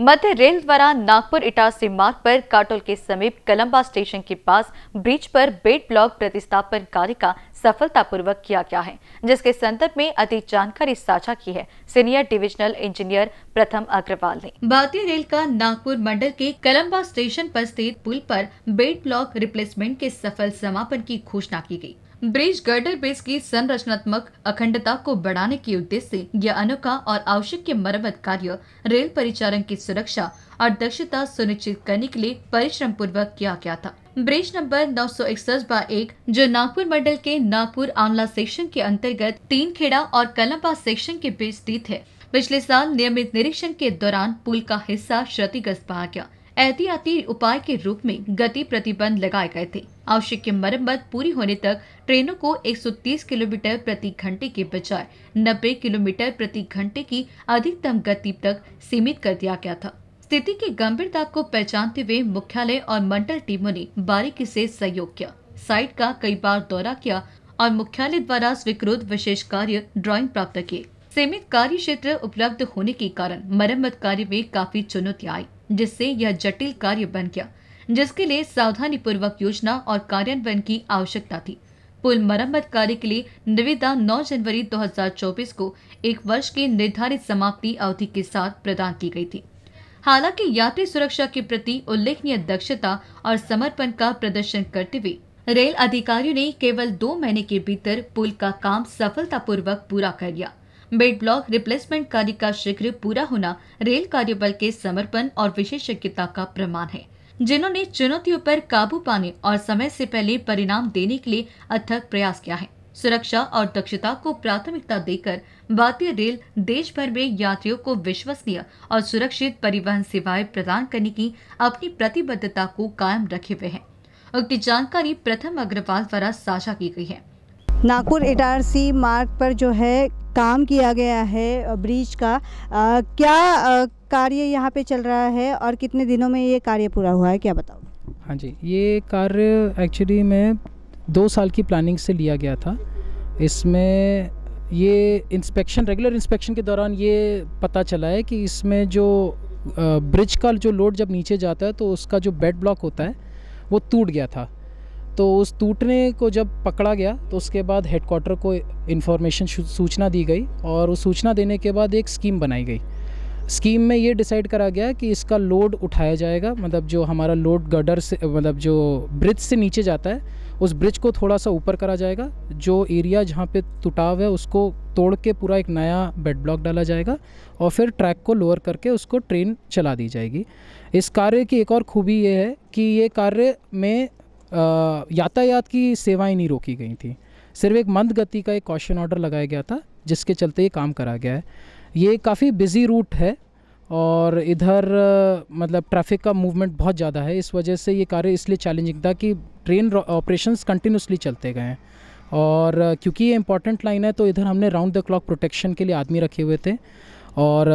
मध्य rail द्वारा नागपुर इटारसी मार्ग पर काटोल के समीप कलम्बा स्टेशन के पास ब्रिज पर बेड ब्लॉक प्रतिस्थापन कार्य का सफलतापूर्वक किया गया है जिसके संदर्भ में अधिक जानकारी साझा की है सीनियर डिविजनल इंजीनियर प्रथम अग्रवाल ने भारतीय रेल का नागपुर मंडल के कलम्बा स्टेशन पर स्थित पुल पर बेड ब्लॉक रिप्लेसमेंट के सफल समापन की घोषणा की गयी ब्रिज गर्डर ब्रिज की संरचनात्मक अखंडता को बढ़ाने के उद्देश्य ऐसी यह अनोखा और आवश्यक मरम्मत कार्य रेल परिचालन की सुरक्षा और दक्षता सुनिश्चित करने के लिए परिश्रम पूर्वक किया गया था ब्रिज नंबर नौ सौ इकसठ बा एक जो नागपुर मंडल के नागपुर आंवला सेक्शन के अंतर्गत तीन खेड़ा और कलम्बा सेक्शन के बीच स्थित है पिछले साल नियमित निरीक्षण के दौरान पुल का हिस्सा क्षतिग्रस्त पाया गया एहतियाती उपाय के रूप में गति प्रतिबंध लगाए गए थे आवश्यक मरम्मत पूरी होने तक ट्रेनों को 130 किलोमीटर प्रति घंटे के बजाय 90 किलोमीटर प्रति घंटे की अधिकतम गति तक सीमित कर दिया गया था स्थिति की गंभीरता को पहचानते हुए मुख्यालय और मंडल टीमों ने बारीकी से सहयोग किया साइट का कई बार दौरा किया और मुख्यालय द्वारा स्वीकृत विशेष कार्य ड्राइंग प्राप्त किए सीमित कार्य क्षेत्र उपलब्ध होने के कारण मरम्मत कार्य में काफी चुनौतियाँ आई जिससे यह जटिल कार्य बन गया जिसके लिए सावधानी पूर्वक योजना और कार्यान्वयन की आवश्यकता थी पुल मरम्मत कार्य के लिए निविदा 9 जनवरी 2024 को एक वर्ष की निर्धारित समाप्ति अवधि के साथ प्रदान की गई थी हालांकि यात्री सुरक्षा के प्रति उल्लेखनीय दक्षता और समर्पण का प्रदर्शन करते हुए रेल अधिकारियों ने केवल दो महीने के भीतर पुल का काम सफलतापूर्वक पूरा कर लिया बेड ब्लॉक रिप्लेसमेंट कार्य का शीघ्र पूरा होना रेल कार्यबल के समर्पण और विशेषज्ञता का प्रमाण है जिन्होंने चुनौतियों पर काबू पाने और समय से पहले परिणाम देने के लिए अथक प्रयास किया है सुरक्षा और दक्षता को प्राथमिकता देकर भारतीय रेल देश भर में यात्रियों को विश्वसनीय और सुरक्षित परिवहन सेवाएं प्रदान करने की अपनी प्रतिबद्धता को कायम रखे हुए है उक्त जानकारी प्रथम अग्रवाल द्वारा साझा की गई है नागपुर इटारसी मार्ग पर जो है काम किया गया है ब्रिज का आ, क्या कार्य यहाँ पे चल रहा है और कितने दिनों में ये कार्य पूरा हुआ है क्या बताओ हाँ जी ये कार्य एक्चुअली में दो साल की प्लानिंग से लिया गया था इसमें ये इंस्पेक्शन रेगुलर इंस्पेक्शन के दौरान ये पता चला है कि इसमें जो ब्रिज का जो लोड जब नीचे जाता है तो उसका जो बेड ब्लॉक होता है वो टूट गया था तो उस टूटने को जब पकड़ा गया तो उसके बाद हेडक्वार्टर को इन्फॉर्मेशन सूचना दी गई और उस सूचना देने के बाद एक स्कीम बनाई गई स्कीम में ये डिसाइड करा गया कि इसका लोड उठाया जाएगा मतलब जो हमारा लोड गडर से मतलब जो ब्रिज से नीचे जाता है उस ब्रिज को थोड़ा सा ऊपर करा जाएगा जो एरिया जहाँ पे टुटाव है उसको तोड़ के पूरा एक नया बेड ब्लॉक डाला जाएगा और फिर ट्रैक को लोअर करके उसको ट्रेन चला दी जाएगी इस कार्य की एक और खूबी ये है कि ये कार्य में यातायात की सेवाएं नहीं रोकी गई थी सिर्फ एक मंद गति का एक कॉशन ऑर्डर लगाया गया था जिसके चलते ये काम करा गया है ये काफ़ी बिजी रूट है और इधर मतलब ट्रैफिक का मूवमेंट बहुत ज़्यादा है इस वजह से ये कार्य इसलिए चैलेंजिंग था कि ट्रेन ऑपरेशंस कंटिन्यूसली चलते गए हैं और क्योंकि ये इंपॉर्टेंट लाइन है तो इधर हमने राउंड द क्लॉक प्रोटेक्शन के लिए आदमी रखे हुए थे और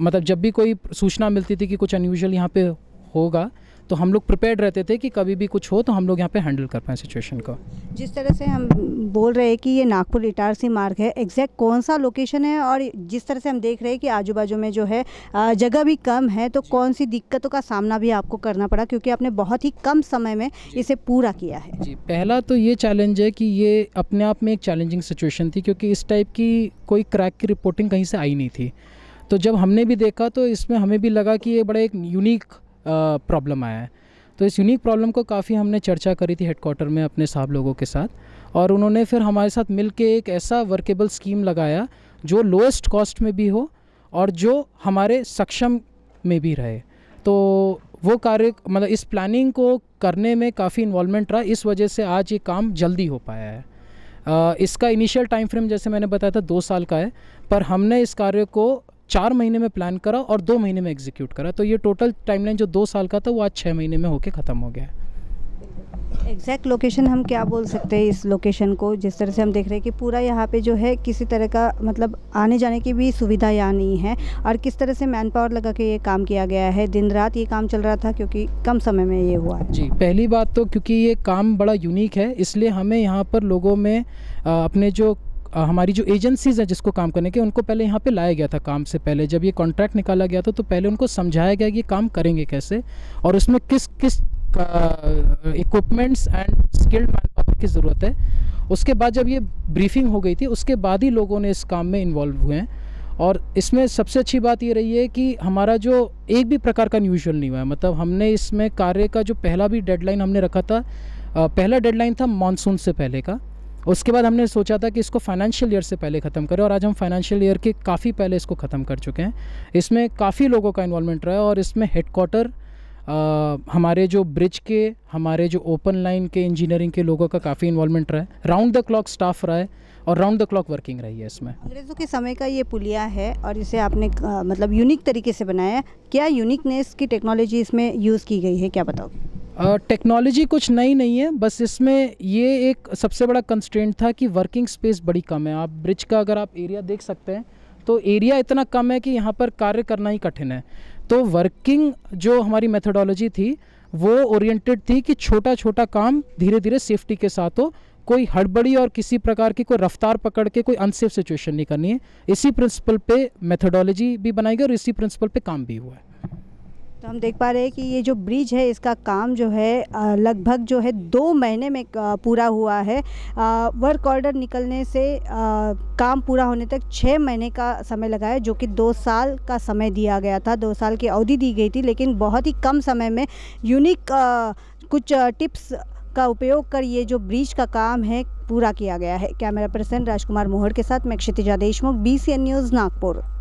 मतलब जब भी कोई सूचना मिलती थी कि कुछ अनयूजल यहाँ पे होगा तो हम लोग प्रिपेयर रहते थे कि कभी भी कुछ हो तो हम लोग यहाँ पे हैंडल कर पाएँ सिचुएशन को जिस तरह से हम बोल रहे हैं कि ये नागपुर इटारसी मार्ग है एग्जैक्ट कौन सा लोकेशन है और जिस तरह से हम देख रहे हैं कि आजू बाजू में जो है जगह भी कम है तो कौन सी दिक्कतों का सामना भी आपको करना पड़ा क्योंकि आपने बहुत ही कम समय में इसे पूरा किया है जी पहला तो ये चैलेंज है कि ये अपने आप में एक चैलेंजिंग सिचुएशन थी क्योंकि इस टाइप की कोई क्रैक की रिपोर्टिंग कहीं से आई नहीं थी तो जब हमने भी देखा तो इसमें हमें भी लगा कि ये बड़ा एक यूनिक प्रॉब्लम आया है तो इस यूनिक प्रॉब्लम को काफ़ी हमने चर्चा करी थी हेडकोार्टर में अपने साहब लोगों के साथ और उन्होंने फिर हमारे साथ मिल के एक ऐसा वर्केबल स्कीम लगाया जो लोएस्ट कॉस्ट में भी हो और जो हमारे सक्षम में भी रहे तो वो कार्य मतलब इस प्लानिंग को करने में काफ़ी इन्वॉल्वमेंट रहा इस वजह से आज ये काम जल्दी हो पाया है आ, इसका इनिशियल टाइम फ्रेम जैसे मैंने बताया था दो साल का है पर हमने इस कार्य को चार महीने में प्लान करा और दो महीने में एग्जीक्यूट करा तो ये टोटल टाइमलाइन जो दो साल का था वो आज छः महीने में होके ख़त्म हो गया है एग्जैक्ट लोकेशन हम क्या बोल सकते हैं इस लोकेशन को जिस तरह से हम देख रहे हैं कि पूरा यहाँ पे जो है किसी तरह का मतलब आने जाने की भी सुविधा यहाँ नहीं है और किस तरह से मैन पावर लगा के ये काम किया गया है दिन रात ये काम चल रहा था क्योंकि कम समय में ये हुआ जी पहली बात तो क्योंकि ये काम बड़ा यूनिक है इसलिए हमें यहाँ पर लोगों में अपने जो हमारी जो एजेंसीज़ हैं जिसको काम करने के उनको पहले यहाँ पे लाया गया था काम से पहले जब ये कॉन्ट्रैक्ट निकाला गया था तो पहले उनको समझाया गया कि काम करेंगे कैसे और उसमें किस किस equipments and skilled manpower की ज़रूरत है उसके बाद जब ये ब्रीफिंग हो गई थी उसके बाद ही लोगों ने इस काम में इन्वॉल्व हुए हैं और इसमें सबसे अच्छी बात ये रही है कि हमारा जो एक भी प्रकार का न्यूजल नहीं हुआ है मतलब हमने इसमें कार्य का जो पहला भी डेडलाइन हमने रखा था पहला डेडलाइन था मानसून से पहले का उसके बाद हमने सोचा था कि इसको फाइनेंशियल ईयर से पहले ख़त्म करें और आज हम फाइनेंशियल ईयर के काफ़ी पहले इसको ख़त्म कर चुके हैं इसमें काफ़ी लोगों का इन्वॉलमेंट रहा है और इसमें हेडकोार्टर हमारे जो ब्रिज के हमारे जो ओपन लाइन के इंजीनियरिंग के लोगों का काफ़ी इन्वॉलमेंट रहा है राउंड द क्लॉक स्टाफ रहा है और राउंड द क्लॉक वर्किंग रही है इसमें अंग्रेज़ों के समय का ये पुलिया है और इसे आपने मतलब यूनिक तरीके से बनाया है क्या यूनिकनेस की टेक्नोलॉजी इसमें यूज़ की गई है क्या बताओगे टेक्नोलॉजी कुछ नई नहीं है बस इसमें ये एक सबसे बड़ा कंस्ट्रेंट था कि वर्किंग स्पेस बड़ी कम है आप ब्रिज का अगर आप एरिया देख सकते हैं तो एरिया इतना कम है कि यहाँ पर कार्य करना ही कठिन है तो वर्किंग जो हमारी मेथोडोलॉजी थी वो ओरिएंटेड थी कि छोटा छोटा काम धीरे धीरे सेफ्टी के साथ हो कोई हड़बड़ी और किसी प्रकार की कोई रफ्तार पकड़ के कोई अनसेफ सिचुएशन नहीं करनी है इसी प्रिंसिपल पे मेथोडोलॉजी भी बनाई गई और इसी प्रिंसिपल पे काम भी हुआ है तो हम देख पा रहे हैं कि ये जो ब्रिज है इसका काम जो है लगभग जो है दो महीने में पूरा हुआ है वर्क ऑर्डर निकलने से काम पूरा होने तक छः महीने का समय लगा है जो कि दो साल का समय दिया गया था दो साल की अवधि दी गई थी लेकिन बहुत ही कम समय में यूनिक कुछ टिप्स का उपयोग कर ये जो ब्रिज का काम है पूरा किया गया है कैमरा पर्सन राजकुमार मोहर के साथ मैं क्षितिजा देशमुख बी न्यूज़ नागपुर